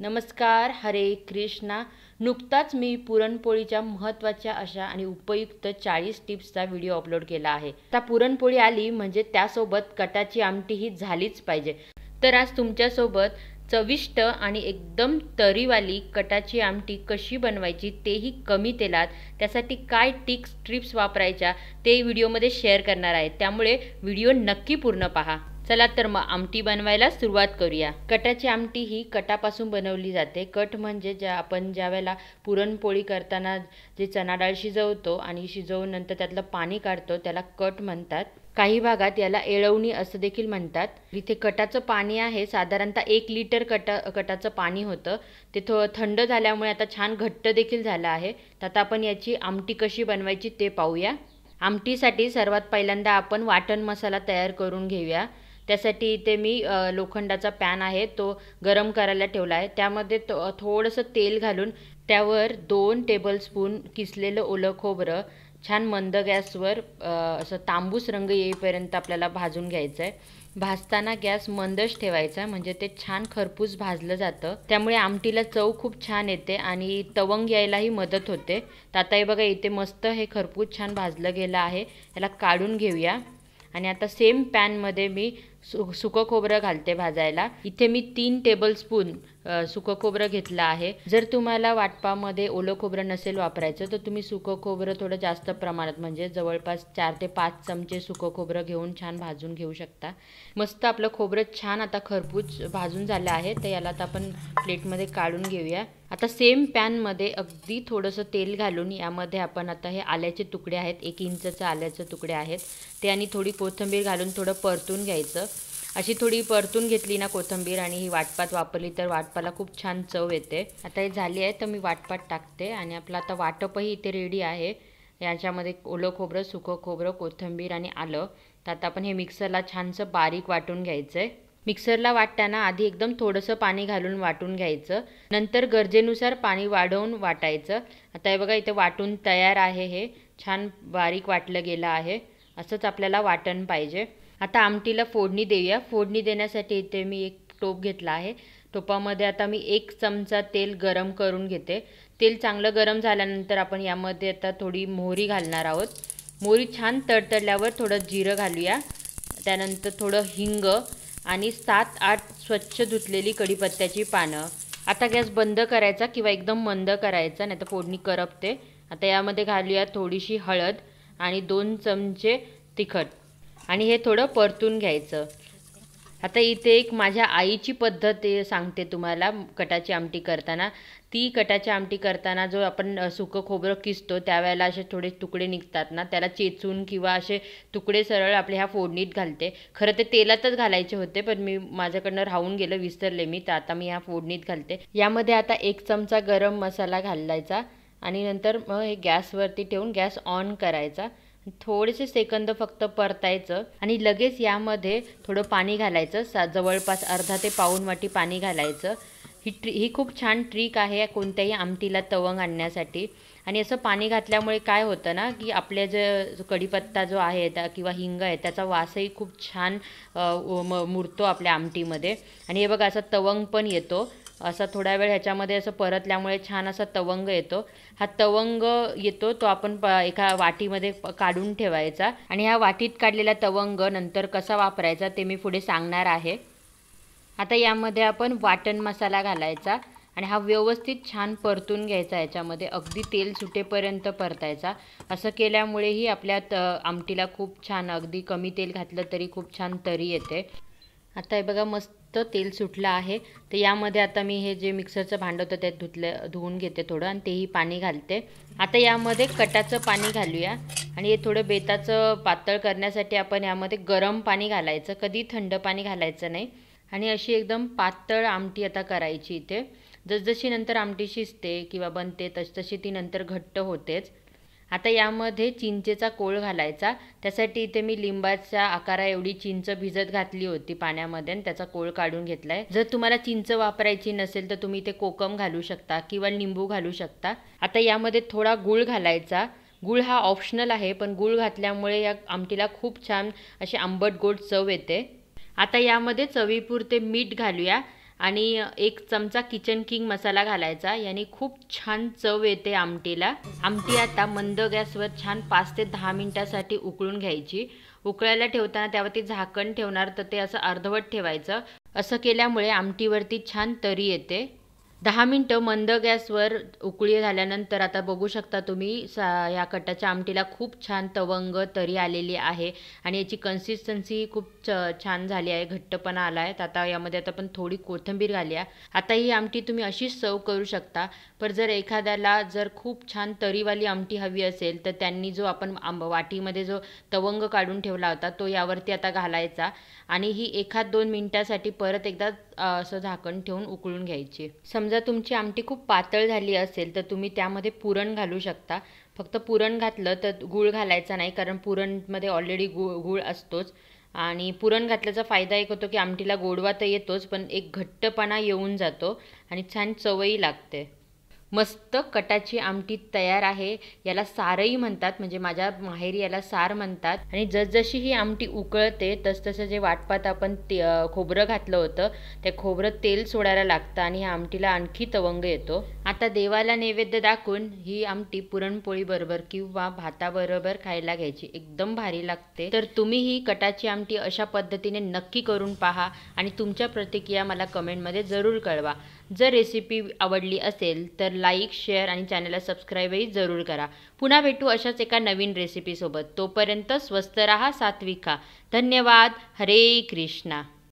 नमस्कार हरे कृष्णा नुकताच मी पुरणपोळीच्या महत्त्वाच्या अशा आणि उपयुक्त चाळीस टिप्सचा व्हिडिओ अपलोड केला आहे आता पुरणपोळी आली म्हणजे त्यासोबत कटाची आमटी ही झालीच पाहिजे तर आज तुमच्यासोबत चविष्ट आणि एकदम तरीवाली कटाची आमटी कशी बनवायची तेही कमी तेलात त्यासाठी काय टिक्स ट्रिप्स वापरायच्या ते व्हिडिओमध्ये शेअर करणार आहे त्यामुळे व्हिडिओ नक्की पूर्ण पहा चला तर मग आमटी बनवायला सुरुवात करूया कटाची आमटी ही कटापासून बनवली जाते कट म्हणजे ज्या आपण ज्या वेळेला पुरणपोळी करताना जे चणाडाळ डाळ शिजवतो आणि शिजवून नंतर त्यातलं पाणी काढतो त्याला कट म्हणतात काही भागात याला एळवणी असं देखील म्हणतात इथे कटाचं पाणी आहे साधारणतः एक लिटर कट कटाचं पाणी होतं ते थो थंड झाल्यामुळे आता छान घट्ट देखील झालं आहे तर आता आपण याची आमटी कशी बनवायची ते पाहूया आमटीसाठी सर्वात पहिल्यांदा आपण वाटण मसाला तयार करून घेऊया त्यासाठी इथे मी लोखंडाचा पॅन आहे तो गरम करायला ठेवला आहे त्यामध्ये थोडंसं तेल घालून त्यावर दोन टेबलस्पून किसलेलं ओलं खोबरं छान मंद गॅसवर असं तांबूस रंग येईपर्यंत आपल्याला भाजून घ्यायचं आहे भाजताना गॅस मंदच ठेवायचा आहे म्हणजे ते छान खरपूस भाजलं जातं त्यामुळे आमटीला चव खूप छान येते आणि तवंग यायलाही मदत होते तर आता हे बघा इथे मस्त हे खरपूस छान भाजलं गेलं आहे याला काढून घेऊया आणि आता सेम पॅनमध्ये मी सु सुकं खोबरं घालते भाजायला इथे मी तीन टेबलस्पून सुकं खोबरं घेतलं आहे जर तुम्हाला वाटपामध्ये ओलं खोबरं नसेल वापरायचं तर तुम्ही सुकं खोबरं थोडं जास्त प्रमाणात म्हणजे जवळपास चार ते पाच चमचे सुकं खोबरं घेऊन छान भाजून घेऊ शकता मस्त आपलं खोबरं छान आता खरपूस भाजून झालं आहे तर याला आता आपण प्लेटमध्ये काढून घेऊया आता सेम पॅनमध्ये अगदी थोडंसं तेल घालून यामध्ये आपण आता हे आल्याचे तुकडे आहेत एक इंचचं आल्याचे तुकडे आहेत ते आणि थोडी कोथिंबीर घालून थोडं परतून घ्यायचं अशी थोडी परतून घेतली ना कोथंबीर आणि ही वाटपात वापरली तर वाटपाला खूप छान चव येते आता हे झाली आहे तर मी वाटपात टाकते आणि आपलं आता वाटपही इथे रेडी आहे याच्यामध्ये ओलं खोबरं सुकं खोबरं कोथंबीर आणि आलं तर आता आपण हे मिक्सरला छानसं बारीक वाटून घ्यायचं आहे मिक्सरला वाटताना आधी एकदम थोडंसं पाणी घालून वाटून घ्यायचं नंतर गरजेनुसार पाणी वाढवून वाटायचं आता हे बघा इथे वाटून तयार आहे हे छान बारीक वाटलं गेलं आहे असंच आपल्याला वाटण पाहिजे आता आमटीला फोडणी देऊया फोडणी देण्यासाठी इथे मी एक टोप घेतला आहे टोपामध्ये आता मी एक चमचा तेल गरम करून घेते तेल चांगलं गरम झाल्यानंतर आपण यामध्ये आता थोडी मोहरी घालणार आहोत मोहरी छान तडतडल्यावर थोडं जिरं घालूया त्यानंतर थोडं हिंग आणि सात आठ स्वच्छ धुतलेली कढीपत्त्याची पानं आता गॅस बंद करायचा किंवा एकदम मंद करायचा नाही तर फोडणी करपते आता यामध्ये घालूया थोडीशी हळद आणि दोन चमचे तिखट आणि हे थोडं परतून घ्यायचं आता इथे एक माझ्या आईची पद्धत सांगते तुम्हाला कटाची आमटी करताना ती कटाची आमटी करताना जो आपण सुकं खोबरं किसतो त्यावेळेला असे थोडे तुकडे निघतात ना त्याला चेचून किंवा असे तुकडे सरळ आपले ह्या फोडणीत घालते खरं ते तेलातच घालायचे होते पण मी माझ्याकडनं राहून गेलं विसरले मी तर आता मी ह्या फोडणीत घालते यामध्ये आता एक चमचा गरम मसाला घालायचा आणि नंतर मग हे गॅसवरती ठेवून गॅस ऑन करायचा थोडेसे सेकंद फक्त परतायचं आणि लगेच यामध्ये थोडं पाणी घालायचं सा जवळपास अर्धा ते पाऊन वाटी पाणी घालायचं ही ट्री ही खूप छान ट्रिक आहे कोणत्याही आमटीला तवंग आणण्यासाठी आणि असं पाणी घातल्यामुळे काय होतं ना की आपल्या जे कढीपत्ता जो आहे त्या किंवा हिंग आहे त्याचा वासही खूप छान मुरतो आपल्या आमटीमध्ये आणि हे बघा असा तवंग पण येतो असा थोड्या वेळ ह्याच्यामध्ये असं परतल्यामुळे छान असा तवंग येतो हा तवंग येतो तो आपण प एका वाटीमध्ये काढून ठेवायचा आणि ह्या वाटीत काढलेला तवंग नंतर कसा वापरायचा ते मी पुढे सांगणार आहे आता यामध्ये आपण वाटण मसाला घालायचा आणि हा व्यवस्थित छान परतून घ्यायचा याच्यामध्ये अगदी तेल सुटेपर्यंत परतायचा असं केल्यामुळेही आपल्या त आमटीला खूप छान अगदी कमी तेल घातलं तरी खूप छान तरी येते आता हे बघा मस्त तेल सुटलं आहे तर यामध्ये आता मी हे जे मिक्सरचं भांडं होतं त्यात धुतलं धुवून घेते थोडं आणि तेही पाणी घालते आता यामध्ये कटाचं पाणी घालूया आणि हे थोडं बेताचं पातळ करण्यासाठी आपण यामध्ये गरम पाणी घालायचं कधी थंड पाणी घालायचं नाही आणि अशी एकदम पातळ आमटी आता करायची इथे जसजशी नंतर आमटी शिजते किंवा बनते तसतशी ती नंतर घट्ट होतेच आता यामध्ये चिंचेचा कोळ घालायचा त्यासाठी इथे मी लिंबाच्या आकारा एवढी चिंच भिजत घातली होती पाण्यामध्ये आणि त्याचा कोळ काढून घेतलाय जर तुम्हाला चिंच वापरायची नसेल तर तुम्ही इथे कोकम घालू शकता किंवा लिंबू घालू शकता आता यामध्ये थोडा गुळ घालायचा गुळ हा ऑप्शनल आहे पण गुळ घातल्यामुळे या आमटीला खूप छान अशी आंबट गोड चव येते आता यामध्ये चवीपुरते मीठ घालूया आणि एक चमचा किचन किंग मसाला घालायचा याने खूप छान चव येते आमटीला आमटी आता मंद गॅसवर छान पाच ते दहा मिनिटासाठी उकळून घ्यायची उकळायला ठेवताना त्यावरती झाकण ठेवणार तर ते असं अर्धवट ठेवायचं असं केल्यामुळे आमटीवरती छान तरी येते दहा मिनटं मंद गॅसवर उकळी झाल्यानंतर आता बघू शकता तुम्ही सा या कटाच्या आमटीला खूप छान तवंग तरी आलेली आहे आणि याची कन्सिस्टन्सी खूप च छान झाली आहे घट्टपणा आला आहे आता यामध्ये आता पण थोडी कोथिंबीर घाली आहे आता ही आमटी तुम्ही अशीच सर्व करू शकता पण जर एखाद्याला जर खूप छान तरीवाली आमटी हवी असेल तर त्यांनी जो आपण आंब वाटीमध्ये जो तवंग काढून ठेवला होता तो यावरती आता घालायचा आणि ही एखाद दोन मिनटासाठी परत एकदा असं झाकण ठेवून उकळून घ्यायची सम समजा तुमची आमटी खूप पातळ झाली असेल तर तुम्ही त्यामध्ये पुरण घालू शकता फक्त पुरण घातलं तर गूळ घालायचा नाही कारण पुरणमध्ये ऑलरेडी गूळ गूळ असतोच आणि पुरण घातल्याचा फायदा एक होतो की आमटीला गोडवा तर येतोच पण एक घट्टपणा येऊन जातो आणि छान चवही लागते मस्त कटाची आमटी तयार आहे याला सारही म्हणतात म्हणजे माझ्या माहेरी याला सार म्हणतात आणि जसजशी ही आमटी उकळते तसतसं जे वाटपात आपण ते खोबरं घातलं होतं ते खोबरं तेल सोडायला लागतं आणि ह्या आमटीला आणखी तवंग येतो आता देवाला नैवेद्य दाखवून ही आमटी पुरणपोळी बरोबर किंवा भाताबरोबर खायला घ्यायची एकदम भारी लागते तर तुम्ही ही कटाची आमटी अशा पद्धतीने नक्की करून पहा आणि तुमच्या प्रतिक्रिया मला कमेंटमध्ये जरूर कळवा जर रेसिपी आवडली असेल तर लाईक शेअर आणि चॅनलला सबस्क्राईबही जरूर करा पुन्हा भेटू अशाच एका नवीन रेसिपीसोबत तोपर्यंत स्वस्त रहा सात्विका धन्यवाद हरे कृष्णा